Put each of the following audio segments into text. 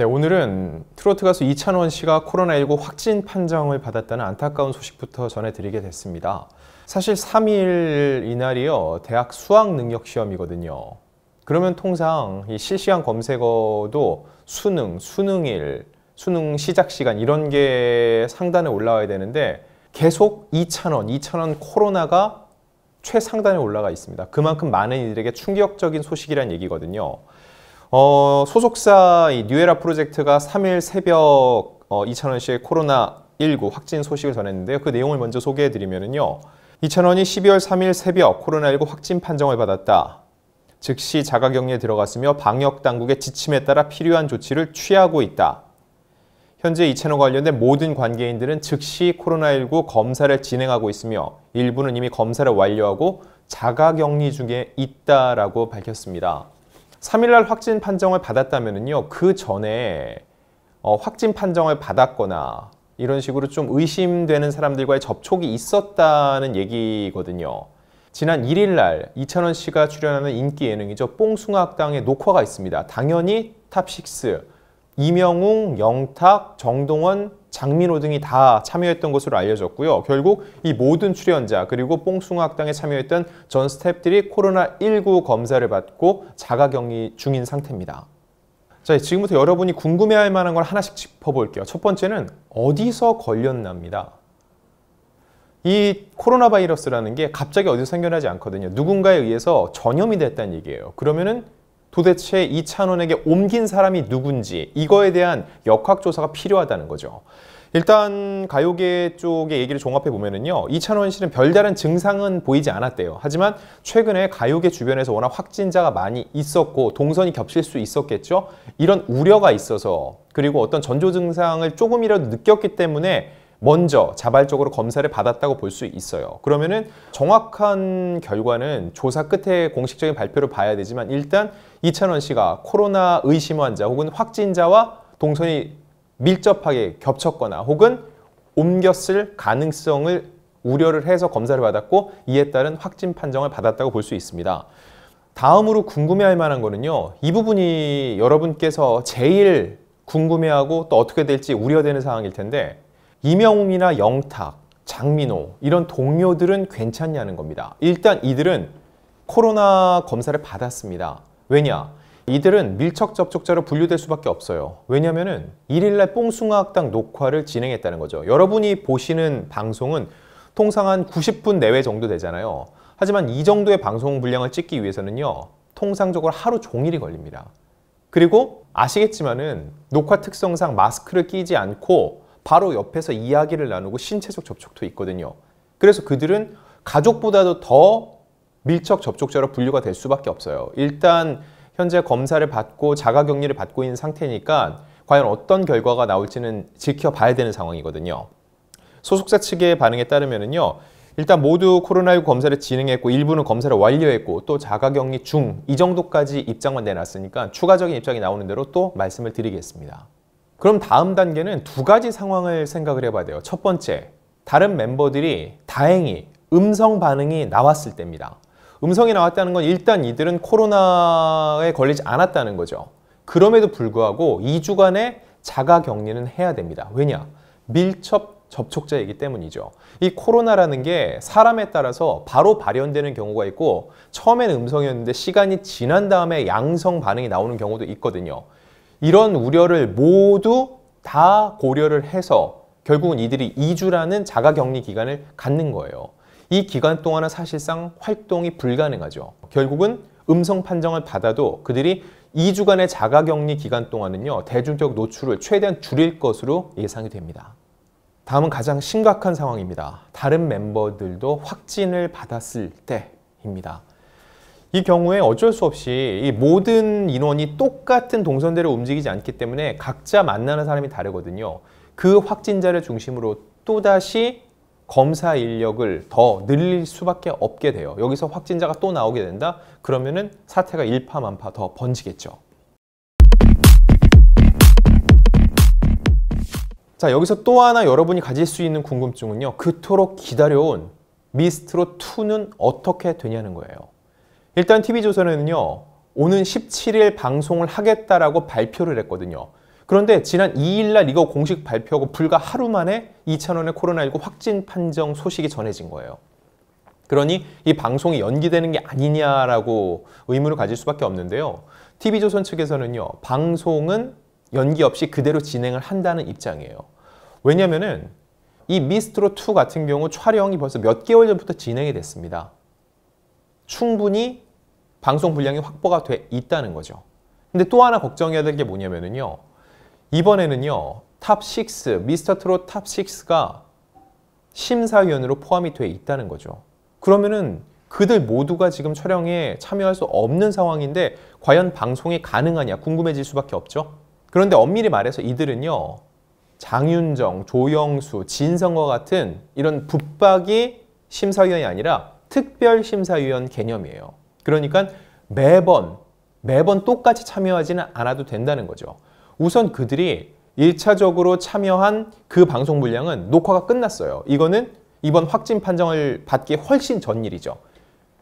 네, 오늘은 트로트 가수 이찬원 씨가 코로나19 확진 판정을 받았다는 안타까운 소식부터 전해드리게 됐습니다. 사실 3일 이날이요, 대학 수학 능력 시험이거든요. 그러면 통상 이 실시간 검색어도 수능, 수능일, 수능 시작 시간 이런 게 상단에 올라와야 되는데 계속 이찬원, 이찬원 코로나가 최상단에 올라가 있습니다. 그만큼 많은 이들에게 충격적인 소식이란 얘기거든요. 어, 소속사 뉴에라 프로젝트가 3일 새벽 어, 이찬원 씨의 코로나19 확진 소식을 전했는데요. 그 내용을 먼저 소개해드리면요. 이찬원이 12월 3일 새벽 코로나19 확진 판정을 받았다. 즉시 자가격리에 들어갔으며 방역당국의 지침에 따라 필요한 조치를 취하고 있다. 현재 이찬원 관련된 모든 관계인들은 즉시 코로나19 검사를 진행하고 있으며 일부는 이미 검사를 완료하고 자가격리 중에 있다라고 밝혔습니다. 3일날 확진 판정을 받았다면요그 전에 어, 확진 판정을 받았거나 이런 식으로 좀 의심되는 사람들과의 접촉이 있었다는 얘기거든요. 지난 1일날 이찬원 씨가 출연하는 인기 예능이죠. 뽕숭아 학당에 녹화가 있습니다. 당연히 탑6 이명웅, 영탁, 정동원, 장민호 등이 다 참여했던 것으로 알려졌고요. 결국 이 모든 출연자 그리고 뽕숭아학당에 참여했던 전 스탭들이 코로나19 검사를 받고 자가격리 중인 상태입니다. 자, 지금부터 여러분이 궁금해할 만한 걸 하나씩 짚어볼게요. 첫 번째는 어디서 걸렸나입니다. 이 코로나 바이러스라는 게 갑자기 어디서 생겨나지 않거든요. 누군가에 의해서 전염이 됐다는 얘기예요. 그러면은 도대체 이찬원에게 옮긴 사람이 누군지 이거에 대한 역학조사가 필요하다는 거죠. 일단 가요계 쪽의 얘기를 종합해 보면은요. 이찬원 씨는 별다른 증상은 보이지 않았대요. 하지만 최근에 가요계 주변에서 워낙 확진자가 많이 있었고 동선이 겹칠 수 있었겠죠. 이런 우려가 있어서 그리고 어떤 전조 증상을 조금이라도 느꼈기 때문에 먼저 자발적으로 검사를 받았다고 볼 수 있어요. 그러면은 정확한 결과는 조사 끝에 공식적인 발표를 봐야 되지만 일단 이찬원 씨가 코로나 의심 환자 혹은 확진자와 동선이 밀접하게 겹쳤거나 혹은 옮겼을 가능성을 우려를 해서 검사를 받았고 이에 따른 확진 판정을 받았다고 볼 수 있습니다. 다음으로 궁금해할 만한 거는요. 이 부분이 여러분께서 제일 궁금해하고 또 어떻게 될지 우려되는 상황일 텐데 이명웅이나 영탁, 장민호 이런 동료들은 괜찮냐는 겁니다. 일단 이들은 코로나 검사를 받았습니다. 왜냐? 이들은 밀접 접촉자로 분류될 수밖에 없어요. 왜냐면은 1일날 뽕숭아학당 녹화를 진행했다는 거죠. 여러분이 보시는 방송은 통상 한 90분 내외 정도 되잖아요. 하지만 이 정도의 방송 분량을 찍기 위해서는요. 통상적으로 하루 종일이 걸립니다. 그리고 아시겠지만은 녹화 특성상 마스크를 끼지 않고 바로 옆에서 이야기를 나누고 신체적 접촉도 있거든요. 그래서 그들은 가족보다도 더 밀접 접촉자로 분류가 될 수밖에 없어요. 일단 현재 검사를 받고 자가격리를 받고 있는 상태니까 과연 어떤 결과가 나올지는 지켜봐야 되는 상황이거든요. 소속사 측의 반응에 따르면요. 일단 모두 코로나19 검사를 진행했고 일부는 검사를 완료했고 또 자가격리 중 이 정도까지 입장만 내놨으니까 추가적인 입장이 나오는 대로 또 말씀을 드리겠습니다. 그럼 다음 단계는 두 가지 상황을 생각을 해봐야 돼요. 첫 번째, 다른 멤버들이 다행히 음성 반응이 나왔을 때입니다. 음성이 나왔다는 건 일단 이들은 코로나에 걸리지 않았다는 거죠. 그럼에도 불구하고 2주간의 자가 격리는 해야 됩니다. 왜냐? 밀접 접촉자이기 때문이죠. 이 코로나라는 게 사람에 따라서 바로 발현되는 경우가 있고 처음에는 음성이었는데 시간이 지난 다음에 양성 반응이 나오는 경우도 있거든요. 이런 우려를 모두 다 고려를 해서 결국은 이들이 2주라는 자가격리 기간을 갖는 거예요. 이 기간 동안은 사실상 활동이 불가능하죠. 결국은 음성 판정을 받아도 그들이 2주간의 자가격리 기간 동안은요. 대중적 노출을 최대한 줄일 것으로 예상이 됩니다. 다음은 가장 심각한 상황입니다. 다른 멤버들도 확진을 받았을 때입니다. 이 경우에 어쩔 수 없이 이 모든 인원이 똑같은 동선대로 움직이지 않기 때문에 각자 만나는 사람이 다르거든요. 그 확진자를 중심으로 또다시 검사 인력을 더 늘릴 수밖에 없게 돼요. 여기서 확진자가 또 나오게 된다? 그러면은 사태가 일파만파 더 번지겠죠. 자, 여기서 또 하나 여러분이 가질 수 있는 궁금증은요. 그토록 기다려온 미스트롯2는 어떻게 되냐는 거예요. 일단 TV조선은요. 오는 17일 방송을 하겠다라고 발표를 했거든요. 그런데 지난 2일날 이거 공식 발표하고 불과 하루 만에 2천원의 코로나19 확진 판정 소식이 전해진 거예요. 그러니 이 방송이 연기되는 게 아니냐라고 의문을 가질 수밖에 없는데요. TV조선 측에서는요. 방송은 연기 없이 그대로 진행을 한다는 입장이에요. 왜냐면은 이 미스트로2 같은 경우 촬영이 벌써 몇 개월 전부터 진행이 됐습니다. 충분히 방송 분량이 확보가 돼 있다는 거죠. 근데 또 하나 걱정해야 될 게 뭐냐면은요. 이번에는요. 탑6, 미스터 트롯 탑6가 심사위원으로 포함이 돼 있다는 거죠. 그러면은 그들 모두가 지금 촬영에 참여할 수 없는 상황인데 과연 방송이 가능하냐 궁금해질 수밖에 없죠. 그런데 엄밀히 말해서 이들은요. 장윤정, 조영수, 진성과 같은 이런 붙박이 심사위원이 아니라 특별심사위원 개념이에요. 그러니까 매번 매번 똑같이 참여하지는 않아도 된다는 거죠. 우선 그들이 1차적으로 참여한 그 방송 분량은 녹화가 끝났어요. 이거는 이번 확진 판정을 받기 훨씬 전 일이죠.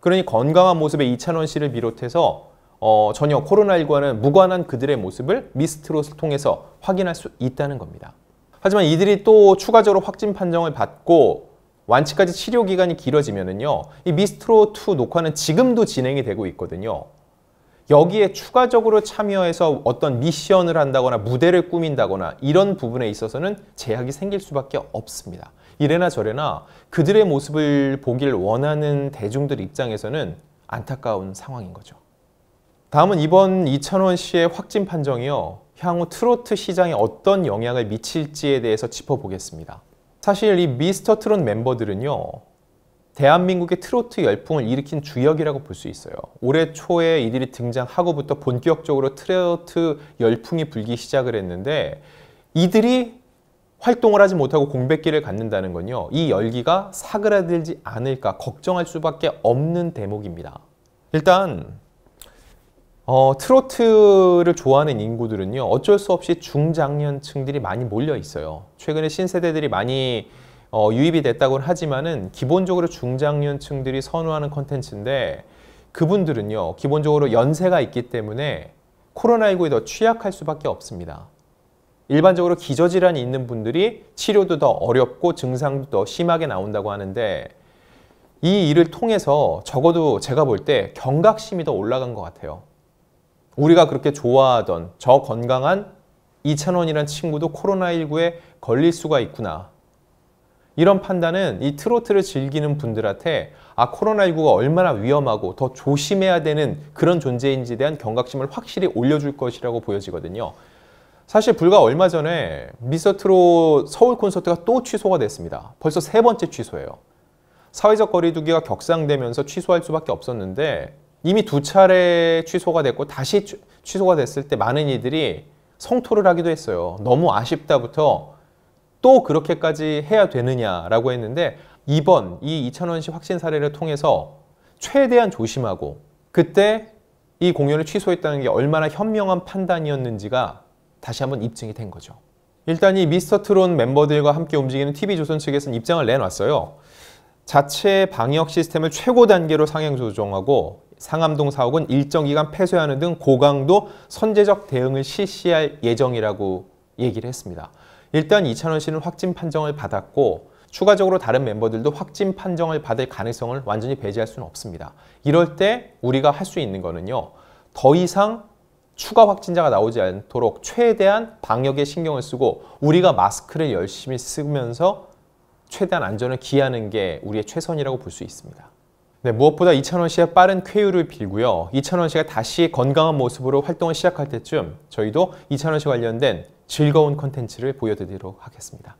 그러니 건강한 모습의 이찬원 씨를 비롯해서 어, 전혀 코로나19와는 무관한 그들의 모습을 미스트롯을 통해서 확인할 수 있다는 겁니다. 하지만 이들이 또 추가적으로 확진 판정을 받고 완치까지 치료 기간이 길어지면은요. 이 미스트롯 2 녹화는 지금도 진행이 되고 있거든요. 여기에 추가적으로 참여해서 어떤 미션을 한다거나 무대를 꾸민다거나 이런 부분에 있어서는 제약이 생길 수밖에 없습니다. 이래나 저래나 그들의 모습을 보길 원하는 대중들 입장에서는 안타까운 상황인 거죠. 다음은 이번 이찬원 씨의 확진 판정이요. 향후 트로트 시장에 어떤 영향을 미칠지에 대해서 짚어보겠습니다. 사실 이 미스터 트롯 멤버들은요. 대한민국의 트로트 열풍을 일으킨 주역이라고 볼 수 있어요. 올해 초에 이들이 등장하고부터 본격적으로 트로트 열풍이 불기 시작을 했는데 이들이 활동을 하지 못하고 공백기를 갖는다는 건요. 이 열기가 사그라들지 않을까 걱정할 수밖에 없는 대목입니다. 일단 어, 트로트를 좋아하는 인구들은요 어쩔 수 없이 중장년층들이 많이 몰려 있어요 최근에 신세대들이 많이 어, 유입이 됐다고 하지만은 기본적으로 중장년층들이 선호하는 컨텐츠인데 그분들은요 기본적으로 연세가 있기 때문에 코로나19에 더 취약할 수밖에 없습니다 일반적으로 기저질환이 있는 분들이 치료도 더 어렵고 증상도 더 심하게 나온다고 하는데 이 일을 통해서 적어도 제가 볼 때 경각심이 더 올라간 것 같아요 우리가 그렇게 좋아하던 저 건강한 이찬원이란 친구도 코로나19에 걸릴 수가 있구나. 이런 판단은 이 트로트를 즐기는 분들한테 아 코로나19가 얼마나 위험하고 더 조심해야 되는 그런 존재인지에 대한 경각심을 확실히 올려줄 것이라고 보여지거든요. 사실 불과 얼마 전에 미스터트롯 서울 콘서트가 또 취소가 됐습니다. 벌써 세 번째 취소예요. 사회적 거리두기가 격상되면서 취소할 수밖에 없었는데 이미 두 차례 취소가 됐고 다시 취소가 됐을 때 많은 이들이 성토를 하기도 했어요. 너무 아쉽다부터 또 그렇게까지 해야 되느냐라고 했는데 이번 이2천원씩 확진 사례를 통해서 최대한 조심하고 그때 이 공연을 취소했다는 게 얼마나 현명한 판단이었는지가 다시 한번 입증이 된 거죠. 일단 이 미스터 트론 멤버들과 함께 움직이는 TV조선 측에서는 입장을 내놨어요. 자체 방역 시스템을 최고 단계로 상향 조정하고 상암동 사옥은 일정 기간 폐쇄하는 등 고강도 선제적 대응을 실시할 예정이라고 얘기를 했습니다. 일단 이찬원 씨는 확진 판정을 받았고 추가적으로 다른 멤버들도 확진 판정을 받을 가능성을 완전히 배제할 수는 없습니다. 이럴 때 우리가 할 수 있는 거는요. 더 이상 추가 확진자가 나오지 않도록 최대한 방역에 신경을 쓰고 우리가 마스크를 열심히 쓰면서 최대한 안전을 기하는 게 우리의 최선이라고 볼 수 있습니다. 네, 무엇보다 이찬원 씨의 빠른 쾌유를 빌고요. 이찬원 씨가 다시 건강한 모습으로 활동을 시작할 때쯤 저희도 이찬원 씨 관련된 즐거운 컨텐츠를 보여드리도록 하겠습니다.